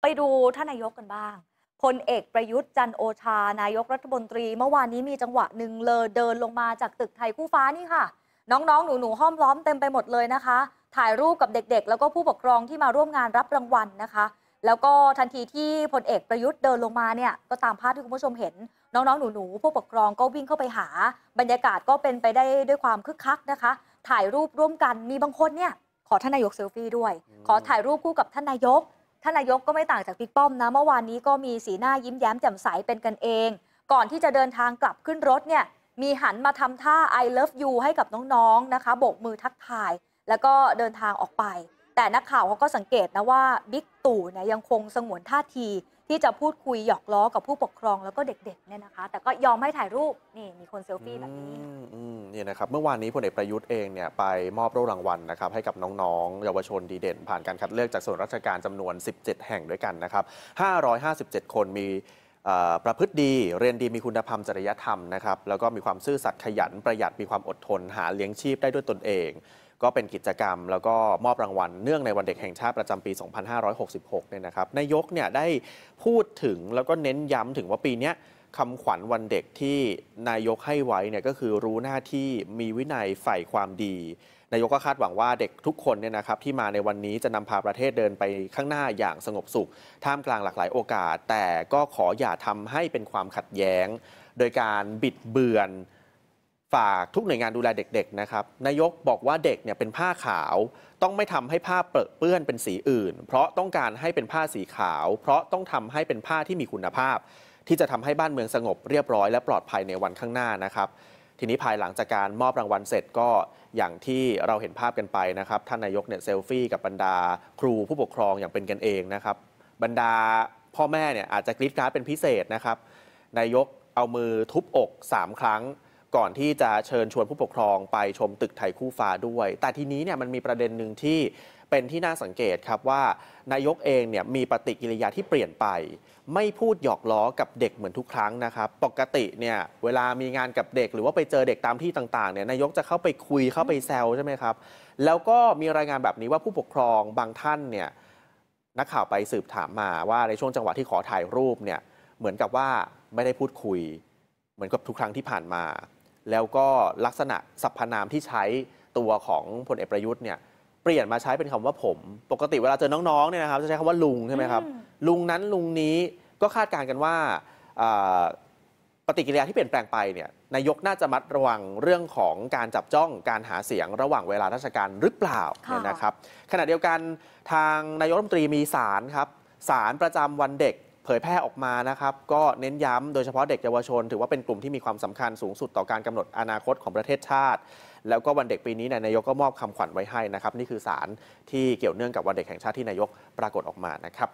ไปดูท่านนายกกันบ้างพลเอกประยุทธ์จันโอชานายกรัฐมนตรี เมื่อวานนี้มีจังหวะหนึ่งเลอเดินลงมาจากตึกไทยคู่ฟ้านี่ค่ะ น้อง ๆ หนู ๆ ห้อมล้อมเต็มไปหมดเลยนะคะ ถ่ายรูปกับเด็กๆ แล้วก็ผู้ปกครองที่มาร่วมงานรับรางวัลนะคะ แล้วก็ทันทีที่พลเอกประยุทธ์เดินลงมาเนี่ยก็ตามภาพที่คุณผู้ชมเห็น น้องๆหนู ๆ ผู้ปกครองก็วิ่งเข้าไปหา บรรยากาศก็เป็นไปได้ด้วยความคึกคักนะคะ ถ่ายรูปร่วมกันมีบางคนเนี่ยขอท่านนายกเซลฟี่ด้วย ขอถ่ายรูปคู่กับท่านนายกท่านนายกก็ไม่ต่างจากพิ๊กป้อมนะ เมื่อวานนี้ก็มีสีหน้ายิ้มแย้มแจ่มใสเป็นกันเอง ก่อนที่จะเดินทางกลับขึ้นรถเนี่ย มีหันมาทำท่า I love you ให้กับน้องๆนนะคะโบกมือทักทาย แล้วก็เดินทางออกไปแต่นักข่าวเขาก็สังเกตนะว่า บิ๊กตู่เนี่ยยังคงสงวนท่าที ที่จะพูดคุยหยอกล้อกับผู้ปกครองแล้วก็เด็กๆ เนี่ยนะคะ แต่ก็ยอมให้ถ่ายรูป นี่ มีคนเซลฟี่แบบนี้นี่นะครับ เมื่อวานนี้พลเอกประยุทธ์เองเนี่ยไปมอบรางวัลนะครับ ให้กับน้องๆเยาวชนดีเด่นผ่านการคัดเลือกจากส่วนราชการจำนวน 17 แห่งด้วยกันนะครับ 557 คนมีประพฤติดีเรียนดีมีคุณธรรมจริยธรรมนะครับแล้วก็มีความซื่อสัตย์ขยันประหยัดมีความอดทนหาเลี้ยงชีพได้ด้วยตนเองก็เป็นกิจกรรมแล้วก็มอบรางวัลเนื่องในวันเด็กแห่งชาติประจำปี 2566 เนี่ยนะครับ นายกเนี่ยได้พูดถึงแล้วก็เน้นย้ำถึงว่าปีนี้คำขวัญวันเด็กที่นายกให้ไว้เนี่ยก็คือรู้หน้าที่มีวินัยใฝ่ความดี นายกก็คาดหวังว่าเด็กทุกคนเนี่ยนะครับที่มาในวันนี้จะนำพาประเทศเดินไปข้างหน้าอย่างสงบสุข ท่ามกลางหลากหลายโอกาส แต่ก็ขออย่าทำให้เป็นความขัดแย้ง โดยการบิดเบือนฝากทุกหน่วยงานดูแลเด็กๆนะครับ นายกบอกว่าเด็กเนี่ยเป็นผ้าขาว ต้องไม่ทำให้ผ้าเปื้อนเป็นสีอื่น เพราะต้องการให้เป็นผ้าสีขาว เพราะต้องทำให้เป็นผ้าที่มีคุณภาพ ที่จะทำให้บ้านเมืองสงบเรียบร้อย และปลอดภัยในวันข้างหน้านะครับทีนี้ภายหลังจากการมอบรางวัลเสร็จก็อย่างที่เราเห็นภาพกันไปนะครับท่านนายกเนี่ยเซลฟี่กับบรรดาครูผู้ปกครองอย่างเป็นกันเองนะครับบรรดาพ่อแม่เนี่ยอาจจะกรี๊ดกราร์ดเป็นพิเศษนะครับ นายกเอามือทุบอก 3 ครั้งก่อนที่จะเชิญชวนผู้ปกครองไปชมตึกไทยคู่ฟ้าด้วย แต่ทีนี้เนี่ยมันมีประเด็นหนึ่งที่เป็นที่น่าสังเกตครับว่านายกเองเนี่ยมีปฏิกิริยาที่เปลี่ยนไป ไม่พูดหยอกล้อกับเด็กเหมือนทุกครั้งนะครับ ปกติเนี่ยเวลามีงานกับเด็กหรือว่าไปเจอเด็กตามที่ต่างๆเนี่ยนายกจะเข้าไปคุยเข้าไปแซวใช่ไหมครับแล้วก็มีรายงานแบบนี้ว่าผู้ปกครองบางท่านเนี่ยนักข่าวไปสืบถามมาว่าในช่วงจังหวะที่ขอถ่ายรูปเนี่ยเหมือนกับว่าไม่ได้พูดคุยเหมือนกับทุกครั้งที่ผ่านมาแล้วก็ลักษณะสรรพนามที่ใช้ตัวของพลเอกประยุทธ์เนี่ยเปลี่ยนมาใช้เป็นคำว่าผม ปกติเวลาเจอน้องๆเนี่ยนะครับจะใช้คำว่าลุง ใช่ไหมครับ ลุงนั้นลุงนี้ก็คาดการณ์กันว่าปฏิกิริยาที่เปลี่ยนแปลงไปเนี่ยนายกน่าจะมัดระวังเรื่องของการจับจ้องการหาเสียงระหว่างเวลาราชการหรือเปล่าเนี่ยนะครับ ขณะเดียวกันทางนายกรัฐมนตรีมีสารครับสารประจำวันเด็กผยแพร่ออกมานะครับ ก็เน้นย้ำโดยเฉพาะเด็กเยาวชน ถือว่าเป็นกลุ่มที่มีความสำคัญสูงสุดต่อการกำหนดอนาคตของประเทศชาติ แล้วก็วันเด็กปีนี้นายกก็มอบคำขวัญไว้ให้นะครับ นี่คือสารที่เกี่ยวเนื่องกับวันเด็กแห่งชาติที่นายกปรากฏออกมานะครับ